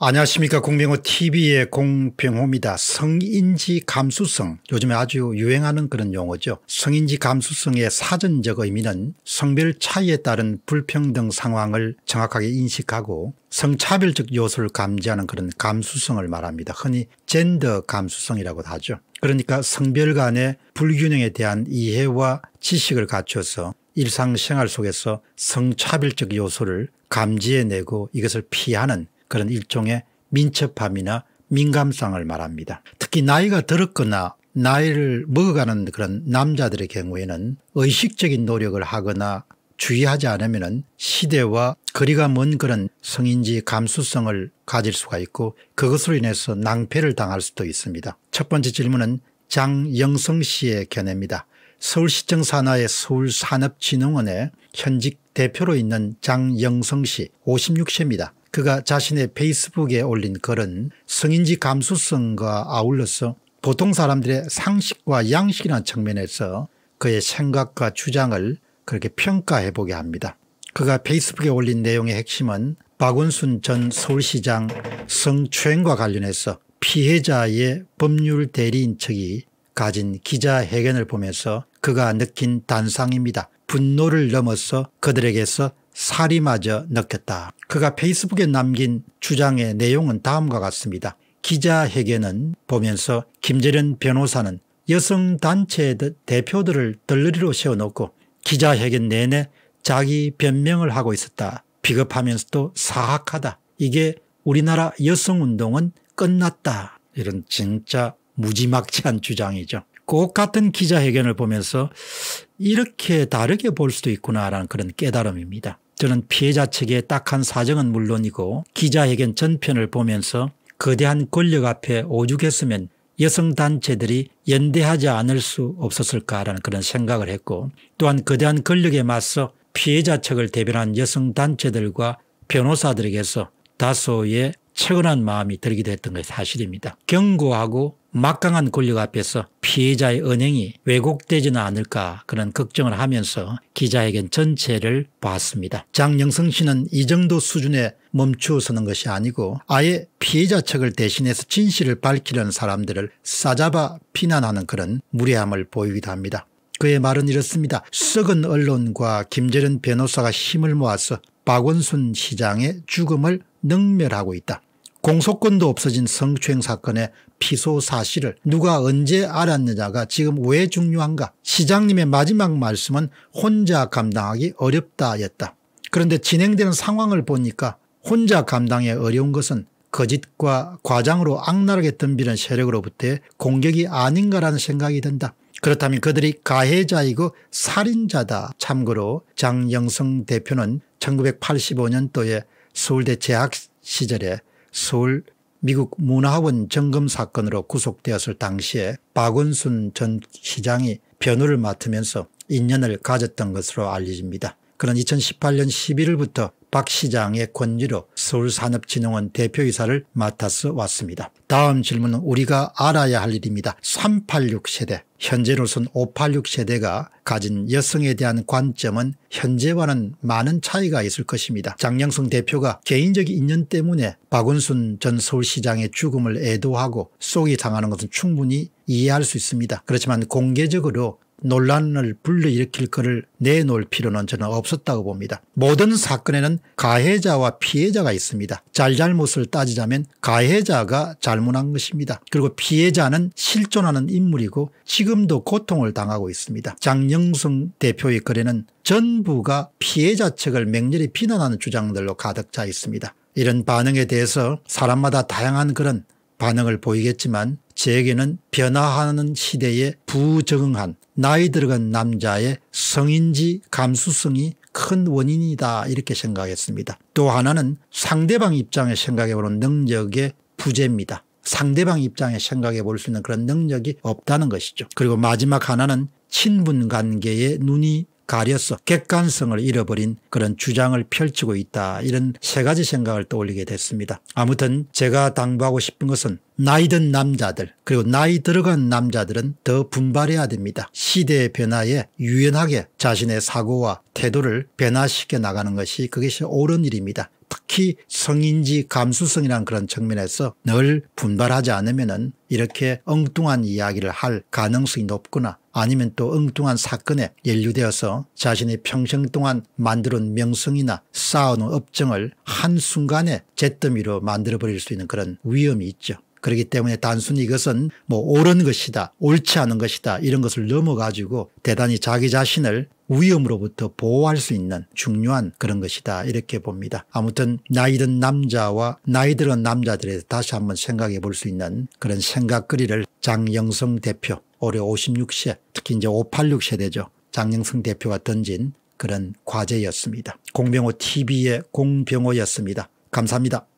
안녕하십니까 공병호 tv의 공병호입니다. 성인지 감수성 요즘에 아주 유행하는 그런 용어죠. 성인지 감수성의 사전적 의미는 성별 차이에 따른 불평등 상황을 정확하게 인식하고 성차별적 요소를 감지하는 그런 감수성을 말합니다. 흔히 젠더 감수성이라고도 하죠. 그러니까 성별 간의 불균형에 대한 이해와 지식을 갖춰서 일상생활 속에서 성차별적 요소를 감지해내고 이것을 피하는 그런 일종의 민첩함이나 민감성을 말합니다. 특히 나이가 들었거나 나이를 먹어가는 그런 남자들의 경우에는 의식적인 노력을 하거나 주의하지 않으면 시대와 거리가 먼 그런 성인지 감수성을 가질 수가 있고 그것으로 인해서 낭패를 당할 수도 있습니다. 첫 번째 질문은 장영성 씨의 견해입니다. 서울시청 산하의 서울산업진흥원의 현직 대표로 있는 장영성 씨 56세입니다. 그가 자신의 페이스북에 올린 글은 성인지 감수성과 아울러서 보통 사람들의 상식과 양식이라는 측면에서 그의 생각과 주장을 그렇게 평가해 보게 합니다. 그가 페이스북에 올린 내용의 핵심은 박원순 전 서울시장 성추행과 관련해서 피해자의 법률 대리인 측이 가진 기자회견을 보면서 그가 느낀 단상입니다. 분노를 넘어서 그들에게서 사리마저 넣겠다. 그가 페이스북에 남긴 주장의 내용은 다음과 같습니다. 기자회견은 보면서 김재련 변호사는 여성단체 대표들을 덜러리로 세워놓고 기자회견 내내 자기 변명을 하고 있었다. 비겁하면서도 사악하다. 이게 우리나라 여성운동은 끝났다. 이런 진짜 무지막지한 주장이죠. 꼭 같은 기자회견을 보면서 이렇게 다르게 볼 수도 있구나라는 그런 깨달음입니다. 저는 피해자 측의 딱한 사정은 물론이고 기자회견 전편을 보면서 거대한 권력 앞에 오죽했으면 여성단체들이 연대하지 않을 수 없었을까라는 그런 생각을 했고 또한 거대한 권력에 맞서 피해자 측을 대변한 여성단체들과 변호사들에게서 다소의 채근한 마음이 들기도 했던 것이 사실입니다. 견고하고 막강한 권력 앞에서 피해자의 은행이 왜곡되지는 않을까 그런 걱정을 하면서 기자회견 전체를 봤습니다. 장영성 씨는 이 정도 수준에 멈추어서는 것이 아니고 아예 피해자 측을 대신해서 진실을 밝히려는 사람들을 싸잡아 비난하는 그런 무례함을 보이기도 합니다. 그의 말은 이렇습니다. 썩은 언론과 김재련 변호사가 힘을 모아서 박원순 시장의 죽음을 능멸하고 있다. 공소권도 없어진 성추행 사건의 피소 사실을 누가 언제 알았느냐가 지금 왜 중요한가 시장님의 마지막 말씀은 혼자 감당하기 어렵다였다. 그런데 진행되는 상황을 보니까 혼자 감당에 어려운 것은 거짓과 과장으로 악랄하게 덤비는 세력으로부터의 공격이 아닌가라는 생각이 든다. 그렇다면 그들이 가해자이고 살인자다. 참고로 장영성 대표는 1985년도에 서울대 재학 시절에 서울 미국 문화원 점검 사건으로 구속되었을 당시에 박원순 전 시장이 변호를 맡으면서 인연을 가졌던 것으로 알려집니다. 그는 2018년 11일부터 박 시장의 권유로 서울산업진흥원 대표이사를 맡아서 왔습니다. 다음 질문은 우리가 알아야 할 일입니다. 386 세대 현재로선 586 세대가 가진 여성에 대한 관점은 현재와는 많은 차이가 있을 것입니다. 장영성 대표가 개인적인 인연 때문에 박원순 전 서울시장의 죽음을 애도하고 속이 상하는 것은 충분히 이해할 수 있습니다. 그렇지만 공개적으로 논란을 불러일으킬 것을 내놓을 필요는 저는 없었다고 봅니다. 모든 사건에는 가해자와 피해자가 있습니다. 잘잘못을 따지자면 가해자가 잘못한 것입니다. 그리고 피해자는 실존하는 인물이고 지금도 고통을 당하고 있습니다. 장영승 대표의 글에는 전부가 피해자 측을 맹렬히 비난하는 주장들로 가득 차 있습니다. 이런 반응에 대해서 사람마다 다양한 그런 반응을 보이겠지만 제게는 변화하는 시대에 부적응한 나이 들어간 남자의 성인지 감수성이 큰 원인이다 이렇게 생각했습니다. 또 하나는 상대방 입장에 생각해 보는 능력의 부재입니다. 상대방 입장에 생각해 볼 수 있는 그런 능력이 없다는 것이죠. 그리고 마지막 하나는 친분 관계에 눈이 가려서 객관성을 잃어버린 그런 주장을 펼치고 있다 이런 세 가지 생각을 떠올리게 됐습니다. 아무튼 제가 당부하고 싶은 것은 나이든 남자들 그리고 나이 들어간 남자들은 더 분발해야 됩니다. 시대의 변화에 유연하게 자신의 사고와 태도를 변화시켜 나가는 것이 그것이 옳은 일입니다. 특히 성인지 감수성이라는 그런 측면에서 늘 분발하지 않으면은 이렇게 엉뚱한 이야기를 할 가능성이 높거나 아니면 또 엉뚱한 사건에 연루되어서 자신의 평생 동안 만들어온 명성이나 쌓아놓은 업정을 한순간에 잿더미로 만들어버릴 수 있는 그런 위험이 있죠. 그렇기 때문에 단순히 이것은 뭐 옳은 것이다 옳지 않은 것이다 이런 것을 넘어가지고 대단히 자기 자신을 위험으로부터 보호할 수 있는 중요한 그런 것이다 이렇게 봅니다. 아무튼 나이든 남자와 나이 들은 남자들에 대해 서 다시 한번 생각해 볼 수 있는 그런 생각거리를 장영성 대표 올해 56세 특히 이제 586 세대죠. 장영성 대표가 던진 그런 과제였습니다. 공병호 TV의 공병호였습니다. 감사합니다.